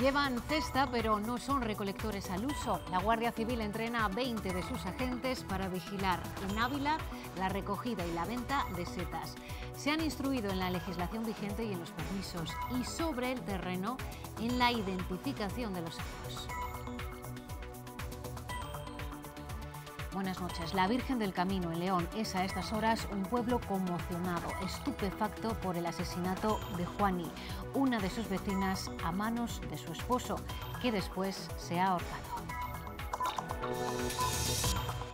Llevan cesta, pero no son recolectores al uso. La Guardia Civil entrena a 20 de sus agentes para vigilar en Ávila la recogida y la venta de setas. Se han instruido en la legislación vigente y en los permisos y sobre el terreno en la identificación de los hechos. Buenas noches. La Virgen del Camino en León es a estas horas un pueblo conmocionado, estupefacto por el asesinato de Juani, una de sus vecinas a manos de su esposo, que después se ha ahorcado.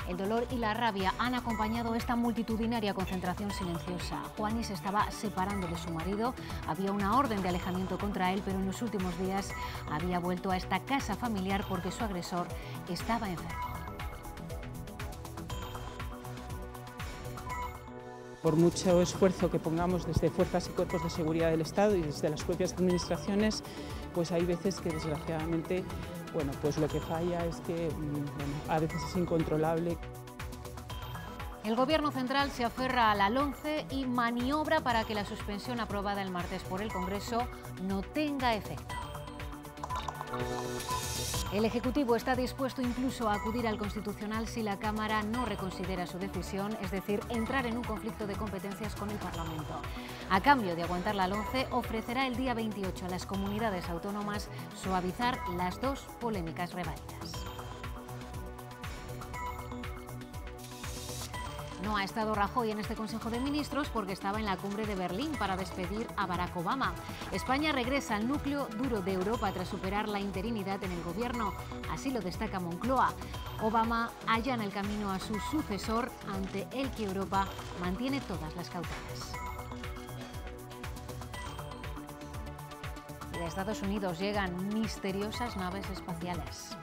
El dolor y la rabia han acompañado esta multitudinaria concentración silenciosa. Juani se estaba separando de su marido, había una orden de alejamiento contra él, pero en los últimos días había vuelto a esta casa familiar porque su agresor estaba enfermo. por mucho esfuerzo que pongamos desde fuerzas y cuerpos de seguridad del Estado y desde las propias administraciones, pues hay veces que desgraciadamente bueno, pues lo que falla es que mm, a veces es incontrolable. El Gobierno central se aferra a la LONCE y maniobra para que la suspensión aprobada el martes por el Congreso no tenga efecto. El Ejecutivo está dispuesto incluso a acudir al Constitucional si la Cámara no reconsidera su decisión, es decir, entrar en un conflicto de competencias con el Parlamento. A cambio de aguantar la 11, ofrecerá el día 28 a las comunidades autónomas suavizar las dos polémicas rebañas. No ha estado Rajoy en este Consejo de Ministros porque estaba en la cumbre de Berlín para despedir a Barack Obama. España regresa al núcleo duro de Europa tras superar la interinidad en el gobierno. Así lo destaca Moncloa. Obama en el camino a su sucesor ante el que Europa mantiene todas las cautelas. de Estados Unidos llegan misteriosas naves espaciales.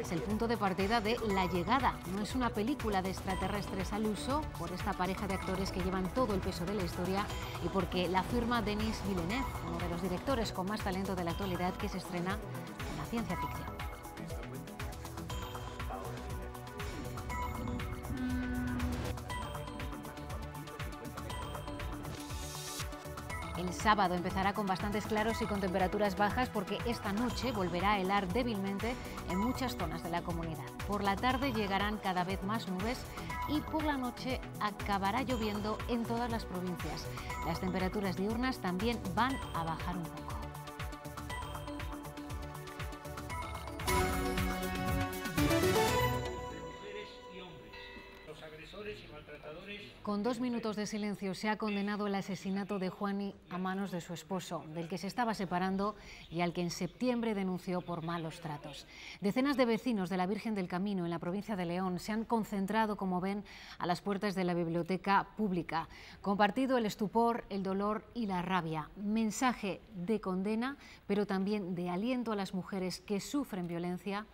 Es el punto de partida de La llegada. No es una película de extraterrestres al uso por esta pareja de actores que llevan todo el peso de la historia y porque la firma Denis Villeneuve, uno de los directores con más talento de la actualidad que se estrena en la ciencia ficción. sábado empezará con bastantes claros y con temperaturas bajas porque esta noche volverá a helar débilmente en muchas zonas de la comunidad. Por la tarde llegarán cada vez más nubes y por la noche acabará lloviendo en todas las provincias. Las temperaturas diurnas también van a bajar un poco. Con dos minutos de silencio se ha condenado el asesinato de Juani a manos de su esposo, del que se estaba separando y al que en septiembre denunció por malos tratos. Decenas de vecinos de la Virgen del Camino en la provincia de León se han concentrado, como ven, a las puertas de la biblioteca pública. Compartido el estupor, el dolor y la rabia. Mensaje de condena, pero también de aliento a las mujeres que sufren violencia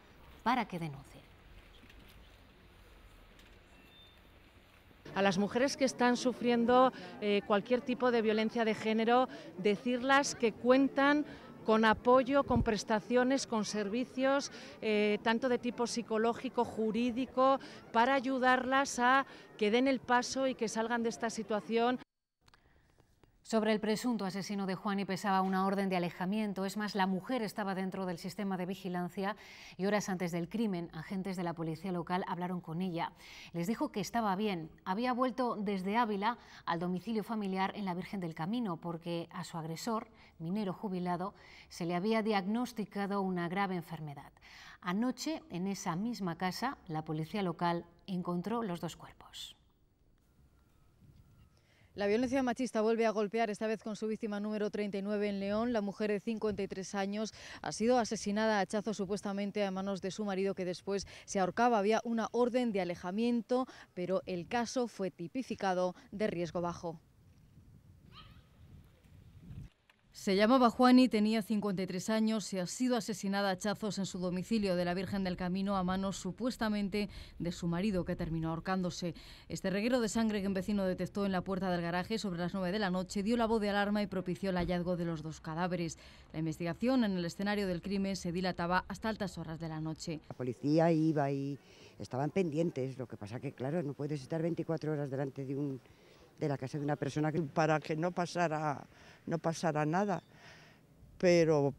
para que denuncien. a las mujeres que están sufriendo eh, cualquier tipo de violencia de género, decirlas que cuentan con apoyo, con prestaciones, con servicios, eh, tanto de tipo psicológico, jurídico, para ayudarlas a que den el paso y que salgan de esta situación. Sobre el presunto asesino de Juan y pesaba una orden de alejamiento. Es más, la mujer estaba dentro del sistema de vigilancia y horas antes del crimen, agentes de la policía local hablaron con ella. Les dijo que estaba bien. Había vuelto desde Ávila al domicilio familiar en la Virgen del Camino porque a su agresor, minero jubilado, se le había diagnosticado una grave enfermedad. Anoche, en esa misma casa, la policía local encontró los dos cuerpos. La violencia machista vuelve a golpear, esta vez con su víctima número 39 en León. La mujer de 53 años ha sido asesinada a hachazos supuestamente a manos de su marido que después se ahorcaba. Había una orden de alejamiento, pero el caso fue tipificado de riesgo bajo. Se llamaba Juan y tenía 53 años y ha sido asesinada a chazos en su domicilio de la Virgen del Camino a manos supuestamente de su marido, que terminó ahorcándose. Este reguero de sangre que un vecino detectó en la puerta del garaje sobre las 9 de la noche dio la voz de alarma y propició el hallazgo de los dos cadáveres. La investigación en el escenario del crimen se dilataba hasta altas horas de la noche. La policía iba y estaban pendientes, lo que pasa que, claro, no puedes estar 24 horas delante de un de la casa de una persona para que no pasara, no pasara nada, pero,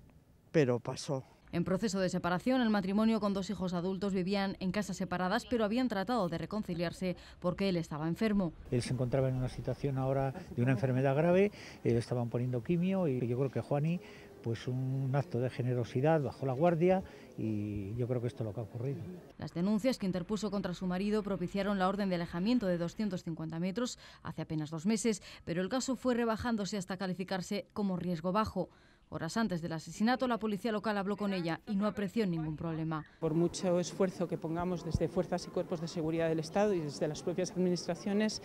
pero pasó. En proceso de separación, el matrimonio con dos hijos adultos vivían en casas separadas, pero habían tratado de reconciliarse porque él estaba enfermo. Él se encontraba en una situación ahora de una enfermedad grave, eh, estaban poniendo quimio y yo creo que Juani pues un acto de generosidad, bajo la guardia y yo creo que esto es lo que ha ocurrido. Las denuncias que interpuso contra su marido propiciaron la orden de alejamiento de 250 metros hace apenas dos meses, pero el caso fue rebajándose hasta calificarse como riesgo bajo. Horas antes del asesinato, la policía local habló con ella y no apreció ningún problema. Por mucho esfuerzo que pongamos desde fuerzas y cuerpos de seguridad del Estado y desde las propias administraciones,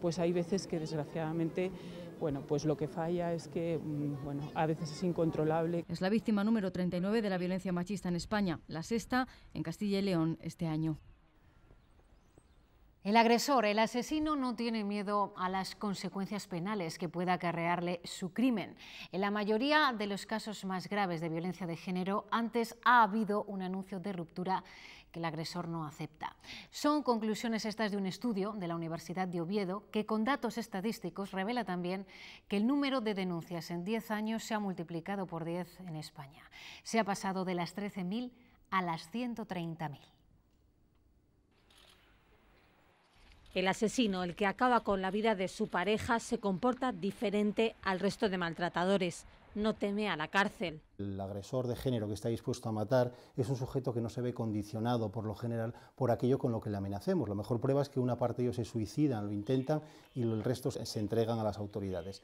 pues hay veces que desgraciadamente bueno, pues lo que falla es que mm, bueno, a veces es incontrolable. Es la víctima número 39 de la violencia machista en España, la sexta en Castilla y León este año. El agresor, el asesino, no tiene miedo a las consecuencias penales que pueda acarrearle su crimen. En la mayoría de los casos más graves de violencia de género, antes ha habido un anuncio de ruptura que el agresor no acepta. Son conclusiones estas de un estudio de la Universidad de Oviedo que con datos estadísticos revela también que el número de denuncias en 10 años se ha multiplicado por 10 en España. Se ha pasado de las 13.000 a las 130.000. El asesino, el que acaba con la vida de su pareja, se comporta diferente al resto de maltratadores no teme a la cárcel. El agresor de género que está dispuesto a matar es un sujeto que no se ve condicionado por lo general por aquello con lo que le amenacemos. La mejor prueba es que una parte de ellos se suicidan, lo intentan y el resto se entregan a las autoridades.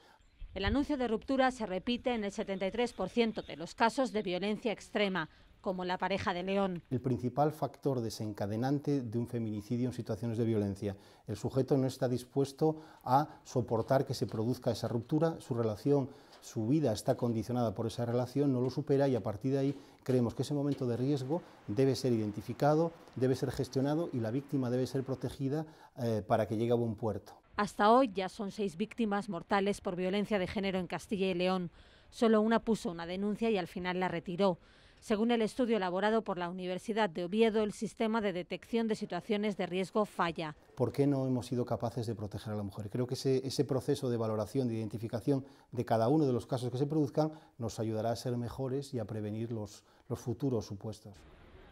El anuncio de ruptura se repite en el 73% de los casos de violencia extrema, como la pareja de León. El principal factor desencadenante de un feminicidio en situaciones de violencia. El sujeto no está dispuesto a soportar que se produzca esa ruptura, su relación su vida está condicionada por esa relación, no lo supera y a partir de ahí creemos que ese momento de riesgo debe ser identificado, debe ser gestionado y la víctima debe ser protegida eh, para que llegue a buen puerto. Hasta hoy ya son seis víctimas mortales por violencia de género en Castilla y León. Solo una puso una denuncia y al final la retiró. Según el estudio elaborado por la Universidad de Oviedo, el sistema de detección de situaciones de riesgo falla. ¿Por qué no hemos sido capaces de proteger a la mujer? Creo que ese, proceso de valoración, de identificación de cada uno de los casos que se produzcan, nos ayudará a ser mejores y a prevenir los futuros supuestos.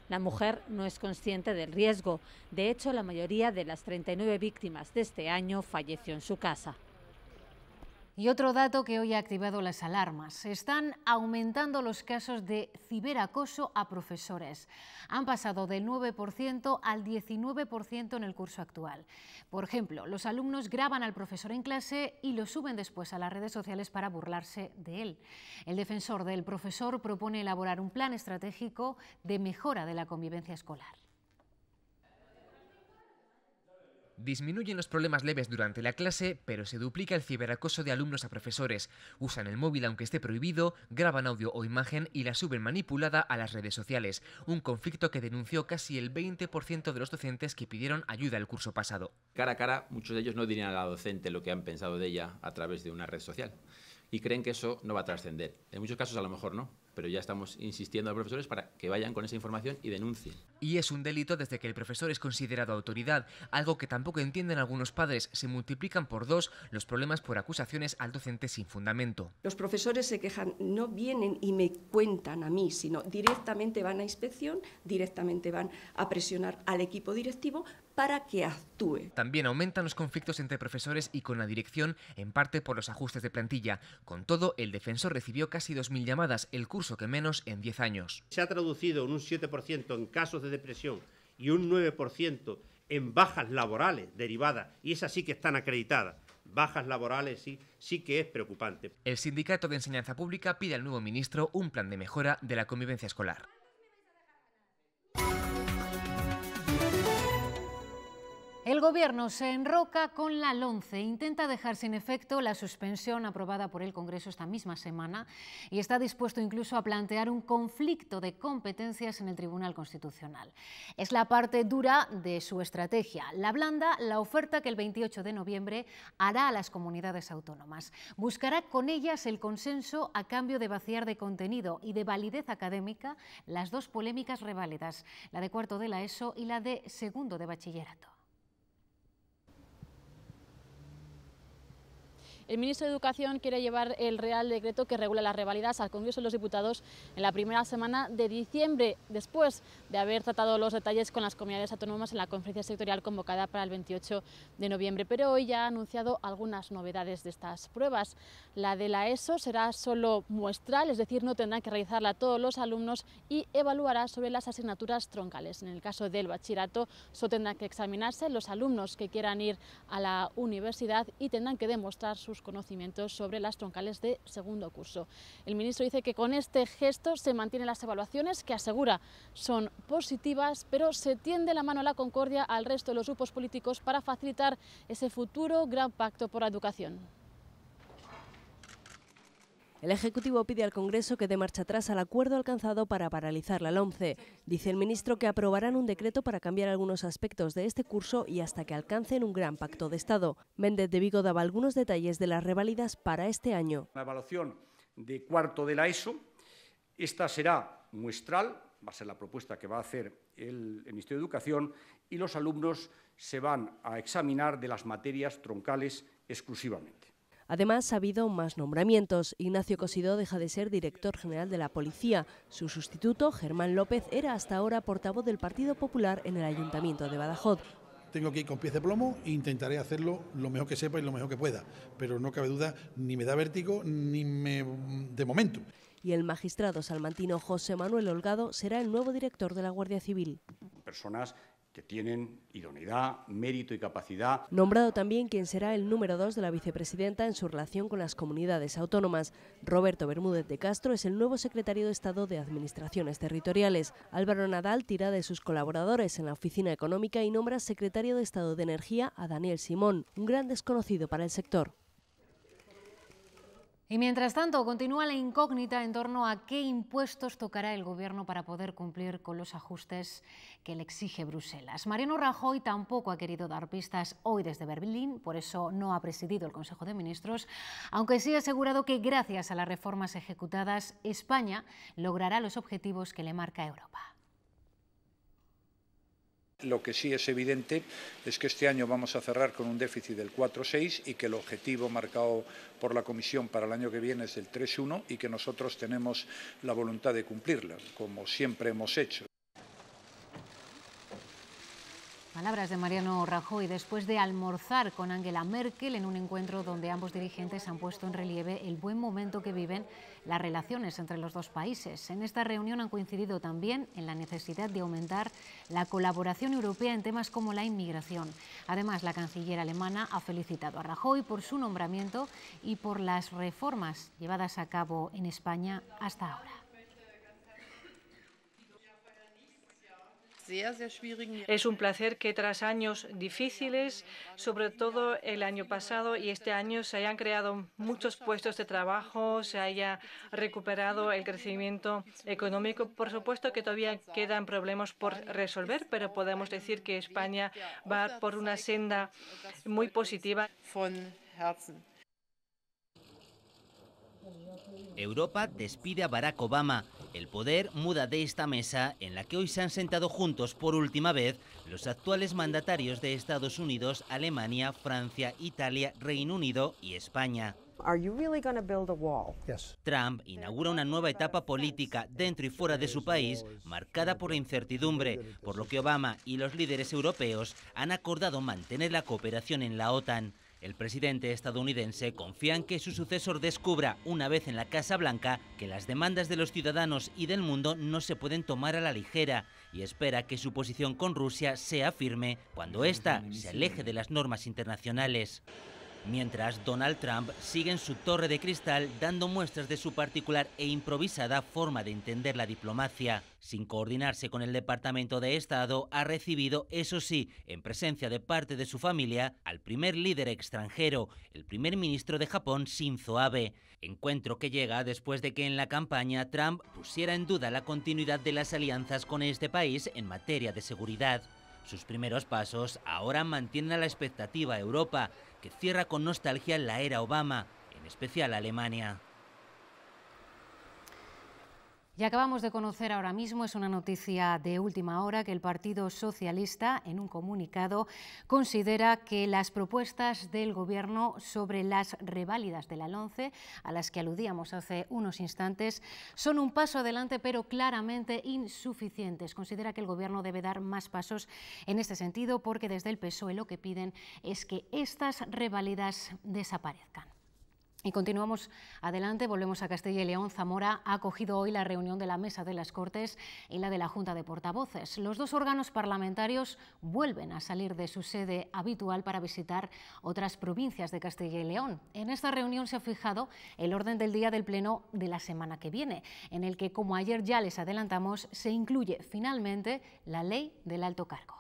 La mujer no es consciente del riesgo. De hecho, la mayoría de las 39 víctimas de este año falleció en su casa. Y otro dato que hoy ha activado las alarmas. Están aumentando los casos de ciberacoso a profesores. Han pasado del 9% al 19% en el curso actual. Por ejemplo, los alumnos graban al profesor en clase y lo suben después a las redes sociales para burlarse de él. El defensor del profesor propone elaborar un plan estratégico de mejora de la convivencia escolar. Disminuyen los problemas leves durante la clase, pero se duplica el ciberacoso de alumnos a profesores. Usan el móvil aunque esté prohibido, graban audio o imagen y la suben manipulada a las redes sociales, un conflicto que denunció casi el 20% de los docentes que pidieron ayuda el curso pasado. Cara a cara, muchos de ellos no dirían a la docente lo que han pensado de ella a través de una red social y creen que eso no va a trascender. En muchos casos a lo mejor no, pero ya estamos insistiendo a los profesores para que vayan con esa información y denuncien. Y es un delito desde que el profesor es considerado autoridad, algo que tampoco entienden algunos padres. Se multiplican por dos los problemas por acusaciones al docente sin fundamento. Los profesores se quejan, no vienen y me cuentan a mí, sino directamente van a inspección, directamente van a presionar al equipo directivo para que actúe. También aumentan los conflictos entre profesores y con la dirección, en parte por los ajustes de plantilla. Con todo, el defensor recibió casi 2.000 llamadas, el curso que menos en 10 años. Se ha traducido en un 7% en casos de depresión y un 9% en bajas laborales derivadas, y esas sí que están acreditadas bajas laborales sí, sí que es preocupante. El Sindicato de Enseñanza Pública pide al nuevo ministro un plan de mejora de la convivencia escolar. El Gobierno se enroca con la LONCE, intenta dejar sin efecto la suspensión aprobada por el Congreso esta misma semana y está dispuesto incluso a plantear un conflicto de competencias en el Tribunal Constitucional. Es la parte dura de su estrategia, la blanda, la oferta que el 28 de noviembre hará a las comunidades autónomas. Buscará con ellas el consenso a cambio de vaciar de contenido y de validez académica las dos polémicas reválidas, la de cuarto de la ESO y la de segundo de bachillerato. El ministro de Educación quiere llevar el Real Decreto que regula las revalidas al Congreso de los Diputados en la primera semana de diciembre, después de haber tratado los detalles con las comunidades autónomas en la conferencia sectorial convocada para el 28 de noviembre. Pero hoy ya ha anunciado algunas novedades de estas pruebas. La de la ESO será solo muestral, es decir, no tendrá que realizarla todos los alumnos y evaluará sobre las asignaturas troncales. En el caso del bachillerato, solo tendrán que examinarse los alumnos que quieran ir a la universidad y tendrán que demostrar sus conocimientos sobre las troncales de segundo curso. El ministro dice que con este gesto se mantienen las evaluaciones que asegura son positivas, pero se tiende la mano a la concordia al resto de los grupos políticos para facilitar ese futuro gran pacto por la educación. El Ejecutivo pide al Congreso que dé marcha atrás al acuerdo alcanzado para paralizar la LOMCE. Dice el ministro que aprobarán un decreto para cambiar algunos aspectos de este curso y hasta que alcancen un gran pacto de Estado. Méndez de Vigo daba algunos detalles de las reválidas para este año. La evaluación de cuarto de la ESO, esta será muestral, va a ser la propuesta que va a hacer el, Ministerio de Educación, y los alumnos se van a examinar de las materias troncales exclusivamente. Además, ha habido más nombramientos. Ignacio Cosidó deja de ser director general de la policía. Su sustituto, Germán López, era hasta ahora portavoz del Partido Popular en el Ayuntamiento de Badajoz. Tengo que ir con pie de plomo e intentaré hacerlo lo mejor que sepa y lo mejor que pueda. Pero no cabe duda, ni me da vértigo, ni me... de momento. Y el magistrado salmantino José Manuel Holgado será el nuevo director de la Guardia Civil. Personas que tienen idoneidad, mérito y capacidad. Nombrado también quien será el número dos de la vicepresidenta en su relación con las comunidades autónomas. Roberto Bermúdez de Castro es el nuevo secretario de Estado de Administraciones Territoriales. Álvaro Nadal tira de sus colaboradores en la Oficina Económica y nombra secretario de Estado de Energía a Daniel Simón, un gran desconocido para el sector. Y mientras tanto, continúa la incógnita en torno a qué impuestos tocará el gobierno para poder cumplir con los ajustes que le exige Bruselas. Mariano Rajoy tampoco ha querido dar pistas hoy desde Berlín, por eso no ha presidido el Consejo de Ministros, aunque sí ha asegurado que gracias a las reformas ejecutadas, España logrará los objetivos que le marca Europa. Lo que sí es evidente es que este año vamos a cerrar con un déficit del 4,6 y que el objetivo marcado por la Comisión para el año que viene es del 3,1 y que nosotros tenemos la voluntad de cumplirla, como siempre hemos hecho. Palabras de Mariano Rajoy después de almorzar con Angela Merkel en un encuentro donde ambos dirigentes han puesto en relieve el buen momento que viven las relaciones entre los dos países. En esta reunión han coincidido también en la necesidad de aumentar la colaboración europea en temas como la inmigración. Además, la canciller alemana ha felicitado a Rajoy por su nombramiento y por las reformas llevadas a cabo en España hasta ahora. Es un placer que tras años difíciles, sobre todo el año pasado y este año, se hayan creado muchos puestos de trabajo, se haya recuperado el crecimiento económico. Por supuesto que todavía quedan problemas por resolver, pero podemos decir que España va por una senda muy positiva. Europa despide a Barack Obama. El poder muda de esta mesa en la que hoy se han sentado juntos por última vez los actuales mandatarios de Estados Unidos, Alemania, Francia, Italia, Reino Unido y España. Trump inaugura una nueva etapa política dentro y fuera de su país marcada por la incertidumbre, por lo que Obama y los líderes europeos han acordado mantener la cooperación en la OTAN. El presidente estadounidense confía en que su sucesor descubra, una vez en la Casa Blanca, que las demandas de los ciudadanos y del mundo no se pueden tomar a la ligera y espera que su posición con Rusia sea firme cuando ésta se aleje de las normas internacionales mientras Donald Trump sigue en su torre de cristal dando muestras de su particular e improvisada forma de entender la diplomacia. Sin coordinarse con el Departamento de Estado, ha recibido, eso sí, en presencia de parte de su familia, al primer líder extranjero, el primer ministro de Japón, Shinzo Abe. Encuentro que llega después de que en la campaña Trump pusiera en duda la continuidad de las alianzas con este país en materia de seguridad. Sus primeros pasos ahora mantienen a la expectativa Europa, que cierra con nostalgia la era Obama, en especial Alemania. Y acabamos de conocer ahora mismo, es una noticia de última hora, que el Partido Socialista, en un comunicado, considera que las propuestas del Gobierno sobre las reválidas de la LONCE, a las que aludíamos hace unos instantes, son un paso adelante, pero claramente insuficientes. Considera que el Gobierno debe dar más pasos en este sentido, porque desde el PSOE lo que piden es que estas reválidas desaparezcan. Y continuamos adelante, volvemos a Castilla y León. Zamora ha acogido hoy la reunión de la Mesa de las Cortes y la de la Junta de Portavoces. Los dos órganos parlamentarios vuelven a salir de su sede habitual para visitar otras provincias de Castilla y León. En esta reunión se ha fijado el orden del día del Pleno de la semana que viene, en el que, como ayer ya les adelantamos, se incluye finalmente la ley del alto cargo.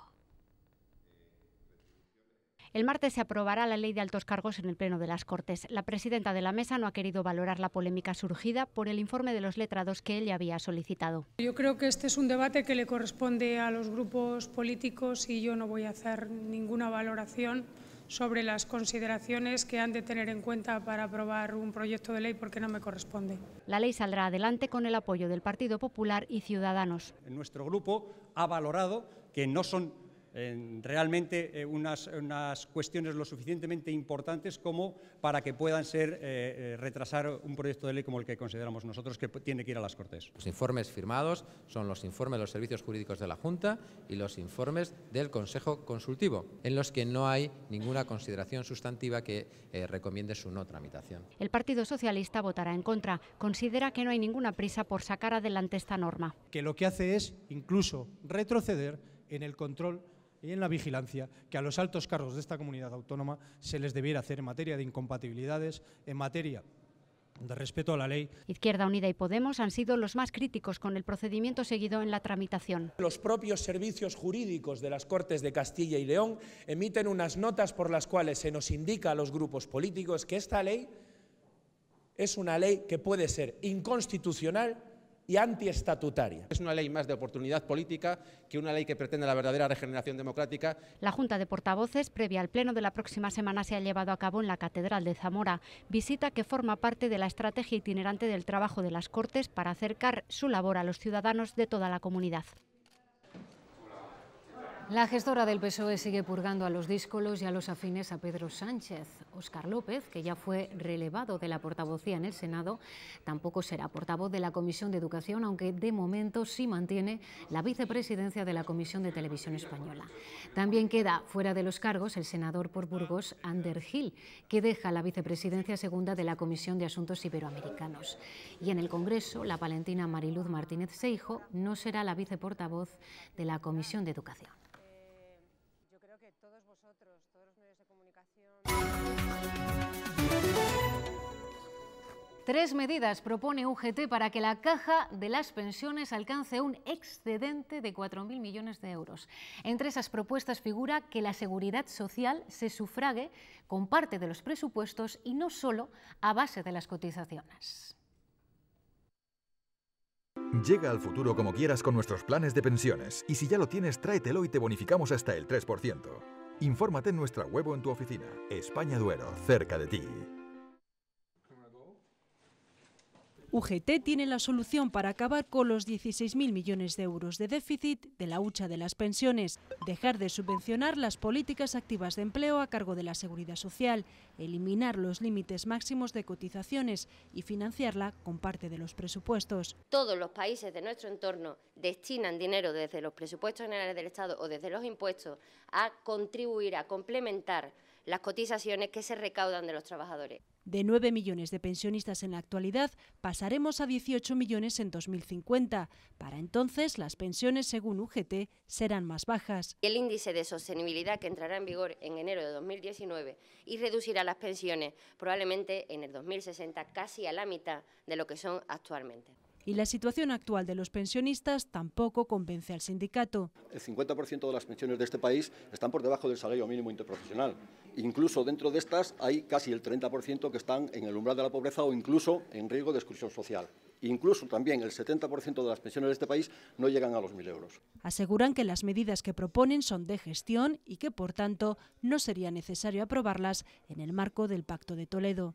El martes se aprobará la ley de altos cargos en el Pleno de las Cortes. La presidenta de la mesa no ha querido valorar la polémica surgida por el informe de los letrados que ella había solicitado. Yo creo que este es un debate que le corresponde a los grupos políticos y yo no voy a hacer ninguna valoración sobre las consideraciones que han de tener en cuenta para aprobar un proyecto de ley porque no me corresponde. La ley saldrá adelante con el apoyo del Partido Popular y Ciudadanos. En nuestro grupo ha valorado que no son realmente eh, unas, unas, cuestiones lo suficientemente importantes como para que puedan ser eh, eh, retrasar un proyecto de ley como el que consideramos nosotros que tiene que ir a las Cortes. Los informes firmados son los informes de los servicios jurídicos de la Junta y los informes del Consejo Consultivo, en los que no hay ninguna consideración sustantiva que recomiende su no tramitación. El Partido Socialista votará en contra. Considera que no hay ninguna prisa por sacar adelante esta norma. Que lo que hace es incluso retroceder en el control y en la vigilancia que a los altos cargos de esta comunidad autónoma se les debiera hacer en materia de incompatibilidades, en materia de respeto a la ley. Izquierda Unida y Podemos han sido los más críticos con el procedimiento seguido en la tramitación. Los propios servicios jurídicos de las Cortes de Castilla y León emiten unas notas por las cuales se nos indica a los grupos políticos que esta ley es una ley que puede ser inconstitucional y antiestatutaria. Es una ley más de oportunidad política que una ley que pretende la verdadera regeneración democrática. La Junta de Portavoces, previa al Pleno de la próxima semana, se ha llevado a cabo en la Catedral de Zamora, visita que forma parte de la estrategia itinerante del trabajo de las Cortes para acercar su labor a los ciudadanos de toda la comunidad. La gestora del PSOE sigue purgando a los díscolos y a los afines a Pedro Sánchez. Óscar López, que ya fue relevado de la portavocía en el Senado, tampoco será portavoz de la Comisión de Educación, aunque de momento sí mantiene la vicepresidencia de la Comisión de Televisión Española. También queda fuera de los cargos el senador por Burgos, Ander Gil, que deja la vicepresidencia segunda de la Comisión de Asuntos Iberoamericanos. Y en el Congreso, la palentina Mariluz Martínez Seijo no será la viceportavoz de la Comisión de Educación. Tres medidas propone UGT para que la caja de las pensiones alcance un excedente de 4.000 millones de euros. Entre esas propuestas figura que la seguridad social se sufrague con parte de los presupuestos y no solo a base de las cotizaciones. Llega al futuro como quieras con nuestros planes de pensiones y si ya lo tienes tráetelo y te bonificamos hasta el 3%. Infórmate en nuestra huevo en tu oficina. España Duero, cerca de ti. UGT tiene la solución para acabar con los 16.000 millones de euros de déficit de la hucha de las pensiones, dejar de subvencionar las políticas activas de empleo a cargo de la seguridad social, eliminar los límites máximos de cotizaciones y financiarla con parte de los presupuestos. Todos los países de nuestro entorno destinan dinero desde los presupuestos generales del Estado o desde los impuestos a contribuir, a complementar las cotizaciones que se recaudan de los trabajadores. De 9 millones de pensionistas en la actualidad, pasaremos a 18 millones en 2050. Para entonces, las pensiones, según UGT, serán más bajas. El índice de sostenibilidad que entrará en vigor en enero de 2019 y reducirá las pensiones probablemente en el 2060 casi a la mitad de lo que son actualmente. Y la situación actual de los pensionistas tampoco convence al sindicato. El 50% de las pensiones de este país están por debajo del salario mínimo interprofesional. Incluso dentro de estas hay casi el 30% que están en el umbral de la pobreza o incluso en riesgo de exclusión social. Incluso también el 70% de las pensiones de este país no llegan a los 1.000 euros. Aseguran que las medidas que proponen son de gestión y que, por tanto, no sería necesario aprobarlas en el marco del Pacto de Toledo.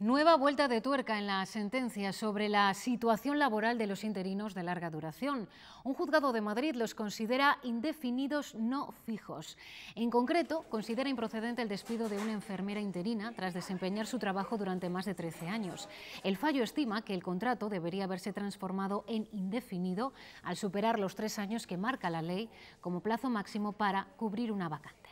Nueva vuelta de tuerca en la sentencia sobre la situación laboral de los interinos de larga duración. Un juzgado de Madrid los considera indefinidos no fijos. En concreto, considera improcedente el despido de una enfermera interina tras desempeñar su trabajo durante más de 13 años. El fallo estima que el contrato debería haberse transformado en indefinido al superar los tres años que marca la ley como plazo máximo para cubrir una vacante.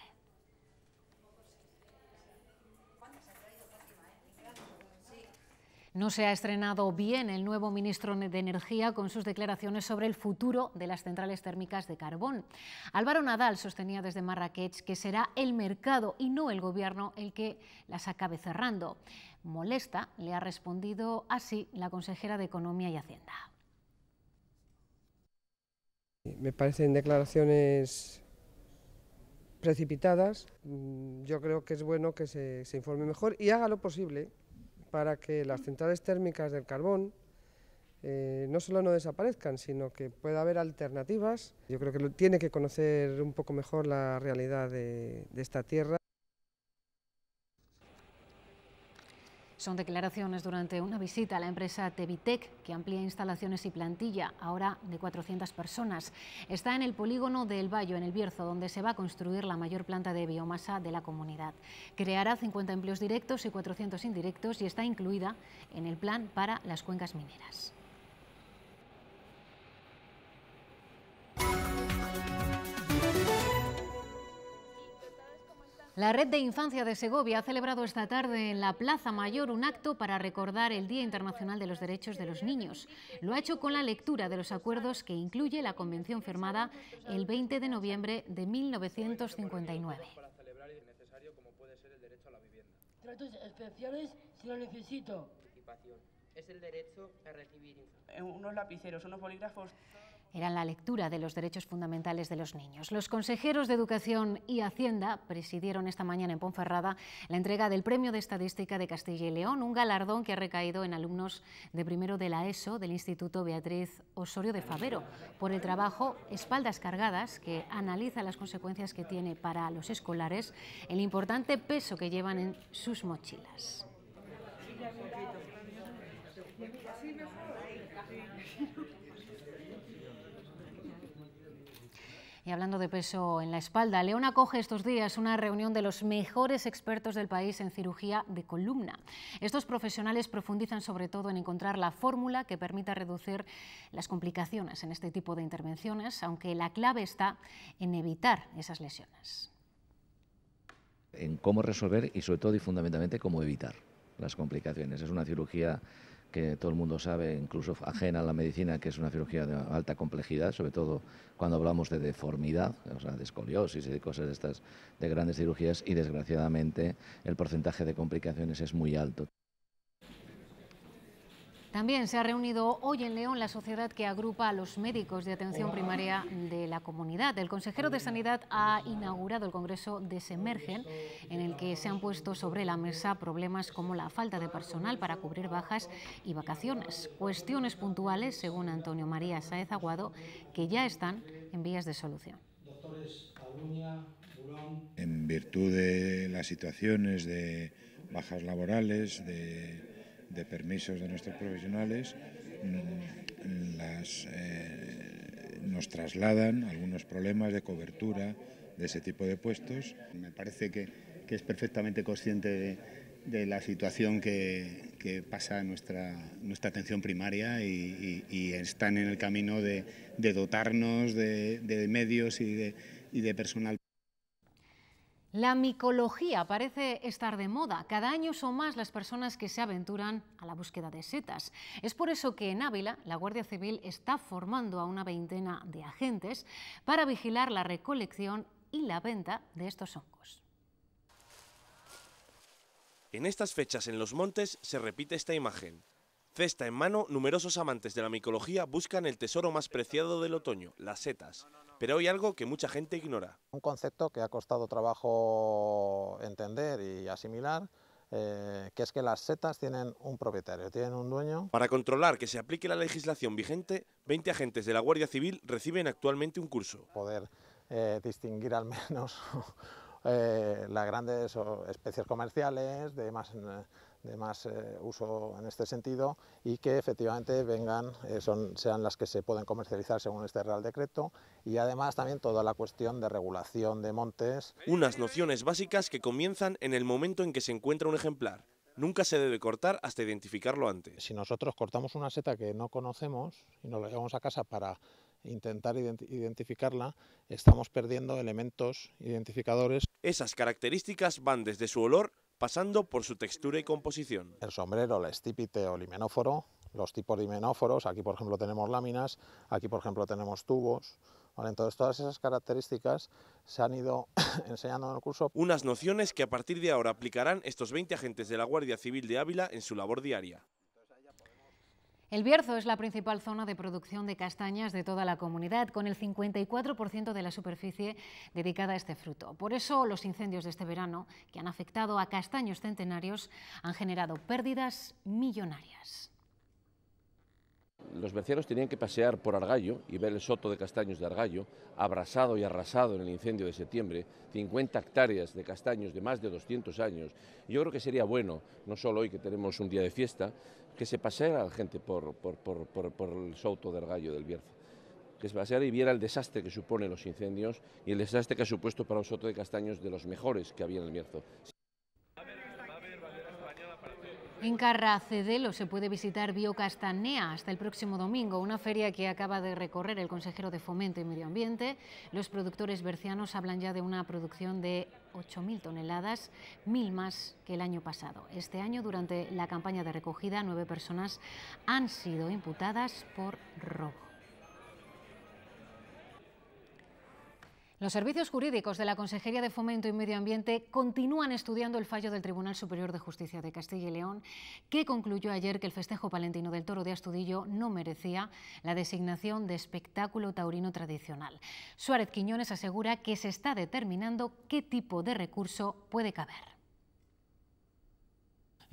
No se ha estrenado bien el nuevo ministro de Energía con sus declaraciones sobre el futuro de las centrales térmicas de carbón. Álvaro Nadal sostenía desde Marrakech que será el mercado y no el gobierno el que las acabe cerrando. Molesta le ha respondido así la consejera de Economía y Hacienda. Me parecen declaraciones precipitadas. Mm, yo creo que es bueno que se, informe mejor y haga lo posible para que las centrales térmicas del carbón eh, no solo no desaparezcan, sino que pueda haber alternativas. Yo creo que tiene que conocer un poco mejor la realidad de esta tierra. Son declaraciones durante una visita a la empresa Tevitec, que amplía instalaciones y plantilla, ahora de 400 personas. Está en el polígono del Valle en El Bierzo, donde se va a construir la mayor planta de biomasa de la comunidad. Creará 50 empleos directos y 400 indirectos y está incluida en el plan para las cuencas mineras. La Red de Infancia de Segovia ha celebrado esta tarde en la Plaza Mayor un acto para recordar el Día Internacional de los Derechos de los Niños. Lo ha hecho con la lectura de los acuerdos que incluye la convención firmada el 20 de noviembre de 1959. Tratos especiales si lo necesito. Es el derecho a recibir. Eh, unos lapiceros, unos bolígrafos eran la lectura de los derechos fundamentales de los niños. Los consejeros de Educación y Hacienda presidieron esta mañana en Ponferrada la entrega del Premio de Estadística de Castilla y León, un galardón que ha recaído en alumnos de primero de la ESO del Instituto Beatriz Osorio de Favero por el trabajo Espaldas Cargadas, que analiza las consecuencias que tiene para los escolares el importante peso que llevan en sus mochilas. Y hablando de peso en la espalda, León acoge estos días una reunión de los mejores expertos del país en cirugía de columna. Estos profesionales profundizan sobre todo en encontrar la fórmula que permita reducir las complicaciones en este tipo de intervenciones, aunque la clave está en evitar esas lesiones. En cómo resolver y sobre todo y fundamentalmente cómo evitar las complicaciones. Es una cirugía que todo el mundo sabe, incluso ajena a la medicina, que es una cirugía de alta complejidad, sobre todo cuando hablamos de deformidad, o sea, de escoliosis y de cosas de estas, de grandes cirugías, y desgraciadamente el porcentaje de complicaciones es muy alto. También se ha reunido hoy en León la sociedad que agrupa a los médicos de atención primaria de la comunidad. El consejero de Sanidad ha inaugurado el Congreso de Semergen, en el que se han puesto sobre la mesa problemas como la falta de personal para cubrir bajas y vacaciones. Cuestiones puntuales, según Antonio María Sáez Aguado, que ya están en vías de solución. En virtud de las situaciones de bajas laborales, de de permisos de nuestros profesionales, mm, eh, nos trasladan algunos problemas de cobertura de ese tipo de puestos. Me parece que, es perfectamente consciente de, la situación que, que, pasa nuestra, nuestra atención primaria y, están en el camino de, dotarnos de, medios y de, y de personal. La micología parece estar de moda. Cada año son más las personas que se aventuran a la búsqueda de setas. Es por eso que en Ávila la Guardia Civil está formando a una veintena de agentes para vigilar la recolección y la venta de estos hongos. En estas fechas en los montes se repite esta imagen. Cesta en mano, numerosos amantes de la micología buscan el tesoro más preciado del otoño, las setas. Pero hay algo que mucha gente ignora. Un concepto que ha costado trabajo entender y asimilar, eh, que es que las setas tienen un propietario, tienen un dueño. Para controlar que se aplique la legislación vigente, 20 agentes de la Guardia Civil reciben actualmente un curso. Poder eh, distinguir al menos eh, las grandes especies comerciales, de más de más eh, uso en este sentido y que efectivamente vengan, eh, son, sean las que se pueden comercializar según este Real Decreto y además también toda la cuestión de regulación de montes. Unas nociones básicas que comienzan en el momento en que se encuentra un ejemplar. Nunca se debe cortar hasta identificarlo antes. Si nosotros cortamos una seta que no conocemos y nos la llevamos a casa para intentar identificarla, estamos perdiendo elementos identificadores. Esas características van desde su olor pasando por su textura y composición. El sombrero, la estípite o limenóforo, los tipos de himenóforos, aquí por ejemplo tenemos láminas, aquí por ejemplo tenemos tubos, entonces todas esas características se han ido enseñando en el curso. Unas nociones que a partir de ahora aplicarán estos 20 agentes de la Guardia Civil de Ávila en su labor diaria. El Bierzo es la principal zona de producción de castañas de toda la comunidad, con el 54% de la superficie dedicada a este fruto. Por eso los incendios de este verano, que han afectado a castaños centenarios, han generado pérdidas millonarias. Los vecinos tenían que pasear por Argallo y ver el soto de castaños de Argallo, abrasado y arrasado en el incendio de septiembre, 50 hectáreas de castaños de más de 200 años. Yo creo que sería bueno, no solo hoy que tenemos un día de fiesta, que se pasara la gente por, por, el soto del Gallo del Bierzo que se pasara y viera el desastre que supone los incendios y el desastre que ha supuesto para un soto de castaños de los mejores que había en el Bierzo. En Carracedelo se puede visitar Biocastanea hasta el próximo domingo, una feria que acaba de recorrer el consejero de Fomento y Medio Ambiente. Los productores bercianos hablan ya de una producción de 8.000 toneladas, mil más que el año pasado. Este año, durante la campaña de recogida, nueve personas han sido imputadas por robo. Los servicios jurídicos de la Consejería de Fomento y Medio Ambiente continúan estudiando el fallo del Tribunal Superior de Justicia de Castilla y León, que concluyó ayer que el festejo palentino del toro de Astudillo no merecía la designación de espectáculo taurino tradicional. Suárez Quiñones asegura que se está determinando qué tipo de recurso puede caber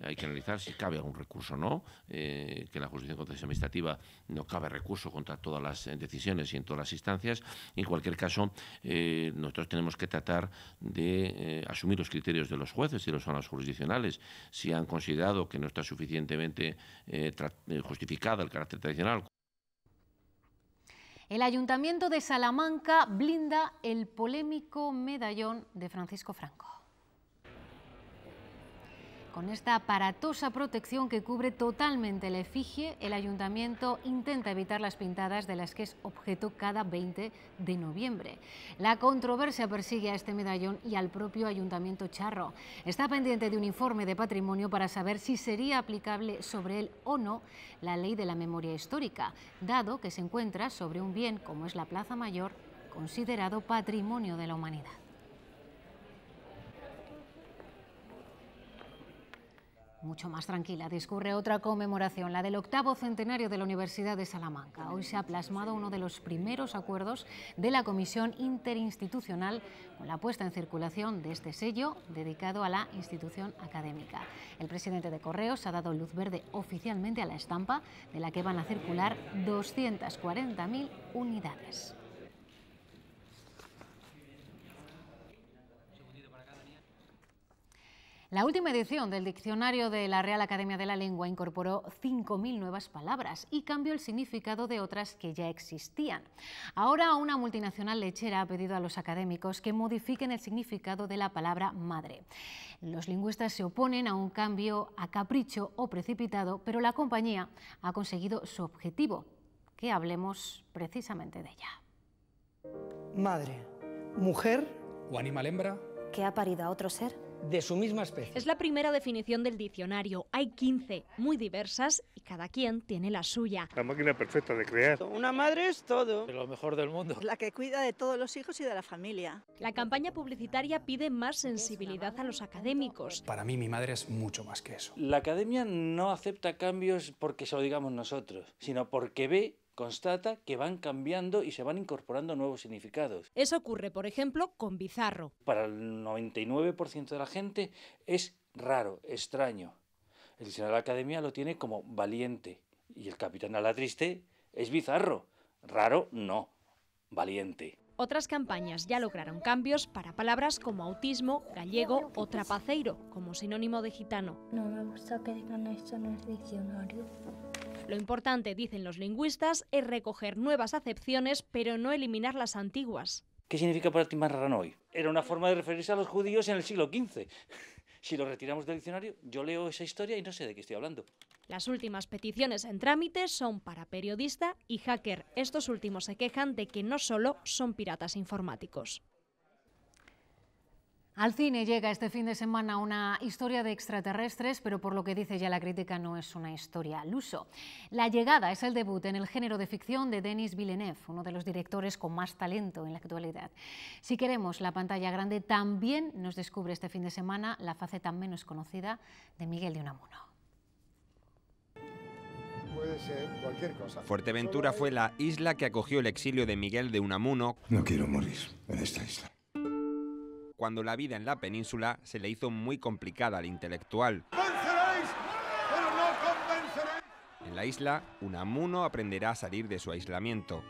hay que analizar si cabe algún recurso o no, eh, que la jurisdicción constitucional administrativa no cabe recurso contra todas las eh, decisiones y en todas las instancias. En cualquier caso, eh, nosotros tenemos que tratar de asumir los criterios de los jueces y los órganos jurisdiccionales. Si han considerado que no está suficientemente justificada el carácter tradicional, el Ayuntamiento de Salamanca blinda el polémico medallón de Francisco Franco. Con esta aparatosa protección que cubre totalmente la efigie, el ayuntamiento intenta evitar las pintadas de las que es objeto cada 20 de noviembre. La controversia persigue a este medallón y al propio ayuntamiento charro. Está pendiente de un informe de patrimonio para saber si sería aplicable sobre él o no la ley de la memoria histórica, dado que se encuentra sobre un bien como es la Plaza Mayor, considerado patrimonio de la humanidad. mucho más tranquila, discurre otra conmemoración, la del octavo centenario de la Universidad de Salamanca. Hoy se ha plasmado uno de los primeros acuerdos de la Comisión Interinstitucional con la puesta en circulación de este sello dedicado a la institución académica. El presidente de Correos ha dado luz verde oficialmente a la estampa de la que van a circular 240.000 unidades. La última edición del diccionario de la Real Academia de la Lengua incorporó 5.000 nuevas palabras y cambió el significado de otras que ya existían. Ahora una multinacional lechera ha pedido a los académicos que modifiquen el significado de la palabra madre. Los lingüistas se oponen a un cambio a capricho o precipitado, pero la compañía ha conseguido su objetivo, que hablemos precisamente de ella. Madre, mujer o animal hembra que ha parido a otro ser de su misma especie. Es la primera definición del diccionario. Hay 15, muy diversas, y cada quien tiene la suya. La máquina perfecta de crear. Una madre es todo. lo mejor del mundo. La que cuida de todos los hijos y de la familia. La campaña publicitaria pide más sensibilidad a los académicos. Para mí mi madre es mucho más que eso. La academia no acepta cambios porque se lo digamos nosotros, sino porque ve constata que van cambiando y se van incorporando nuevos significados. Eso ocurre, por ejemplo, con bizarro. Para el 99% de la gente es raro, extraño. El diccionario de la academia lo tiene como valiente y el capitán a la triste es bizarro. Raro, no. Valiente. Otras campañas ya lograron cambios para palabras como autismo, gallego o trapaceiro, como sinónimo de gitano. No me gusta que digan esto en el diccionario. Lo importante, dicen los lingüistas, es recoger nuevas acepciones, pero no eliminar las antiguas. ¿Qué significa para ti hoy? Era una forma de referirse a los judíos en el siglo XV. Si lo retiramos del diccionario, yo leo esa historia y no sé de qué estoy hablando. Las últimas peticiones en trámite son para periodista y hacker. Estos últimos se quejan de que no solo son piratas informáticos. Al cine llega este fin de semana una historia de extraterrestres, pero por lo que dice ya la crítica no es una historia al uso. La llegada es el debut en el género de ficción de Denis Villeneuve, uno de los directores con más talento en la actualidad. Si queremos la pantalla grande, también nos descubre este fin de semana la faceta menos conocida de Miguel de Unamuno. Puede ser cualquier cosa. Fuerteventura fue la isla que acogió el exilio de Miguel de Unamuno. No quiero morir en esta isla cuando la vida en la península se le hizo muy complicada al intelectual. En la isla, Unamuno aprenderá a salir de su aislamiento.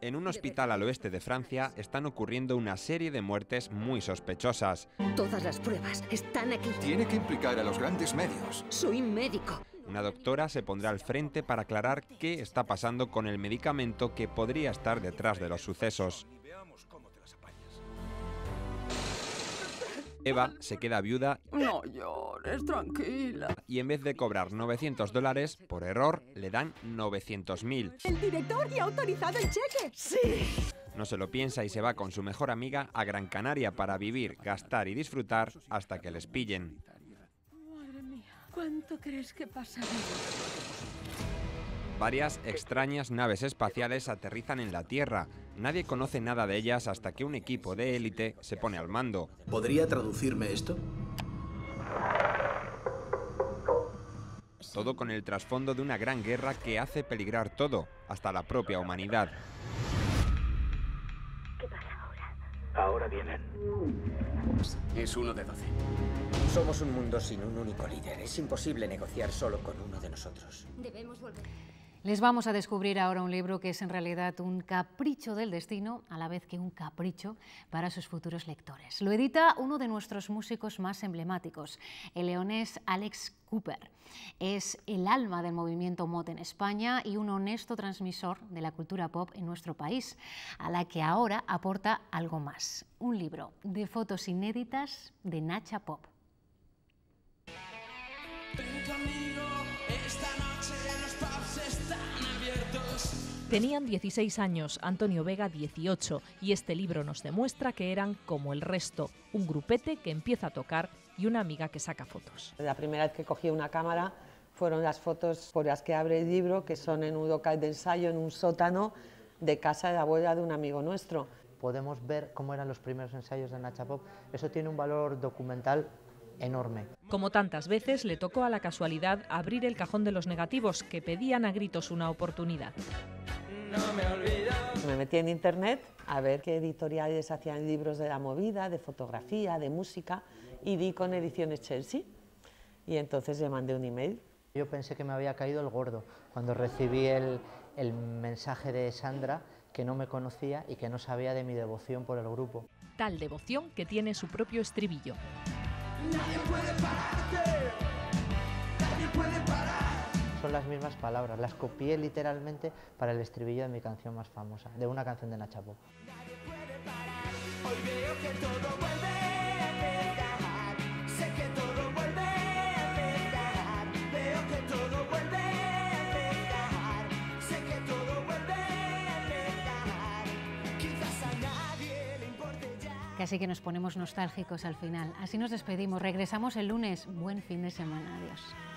En un hospital al oeste de Francia están ocurriendo una serie de muertes muy sospechosas. Todas las pruebas están aquí. Tiene que implicar a los grandes medios. Soy médico. Una doctora se pondrá al frente para aclarar qué está pasando con el medicamento que podría estar detrás de los sucesos. Eva se queda viuda. Y en vez de cobrar 900 dólares, por error le dan 900.000. El director ya ha autorizado el cheque. Sí. No se lo piensa y se va con su mejor amiga a Gran Canaria para vivir, gastar y disfrutar hasta que les pillen. ¿Cuánto crees que pasará? Varias extrañas naves espaciales aterrizan en la Tierra. Nadie conoce nada de ellas hasta que un equipo de élite se pone al mando. ¿Podría traducirme esto? Todo con el trasfondo de una gran guerra que hace peligrar todo, hasta la propia humanidad. ¿Qué pasa ahora? Ahora vienen. Es uno de doce. Somos un mundo sin un único líder. Es imposible negociar solo con uno de nosotros. Debemos volver. Les vamos a descubrir ahora un libro que es en realidad un capricho del destino, a la vez que un capricho para sus futuros lectores. Lo edita uno de nuestros músicos más emblemáticos, el leonés Alex Cooper. Es el alma del movimiento mod en España y un honesto transmisor de la cultura pop en nuestro país, a la que ahora aporta algo más, un libro de fotos inéditas de Nacha Pop. Tenían 16 años, Antonio Vega 18, y este libro nos demuestra que eran como el resto, un grupete que empieza a tocar y una amiga que saca fotos. La primera vez que cogí una cámara fueron las fotos por las que abre el libro, que son en un local de ensayo, en un sótano de casa de la abuela de un amigo nuestro. Podemos ver cómo eran los primeros ensayos de Nacha Pop. Eso tiene un valor documental enorme. Como tantas veces, le tocó a la casualidad abrir el cajón de los negativos, que pedían a gritos una oportunidad. me, metí en internet a ver qué editoriales hacían libros de la movida, de fotografía, de música, y di con Ediciones Chelsea. Y entonces le mandé un email. Yo pensé que me había caído el gordo cuando recibí el mensaje de Sandra que no me conocía y que no sabía de mi devoción por el grupo. Tal devoción que tiene su propio estribillo. Son las mismas palabras, las copié literalmente para el estribillo de mi canción más famosa, de una canción de Nachapo. Nadie que todo así que nos ponemos nostálgicos al final. Así nos despedimos. Regresamos el lunes. Buen fin de semana. Adiós.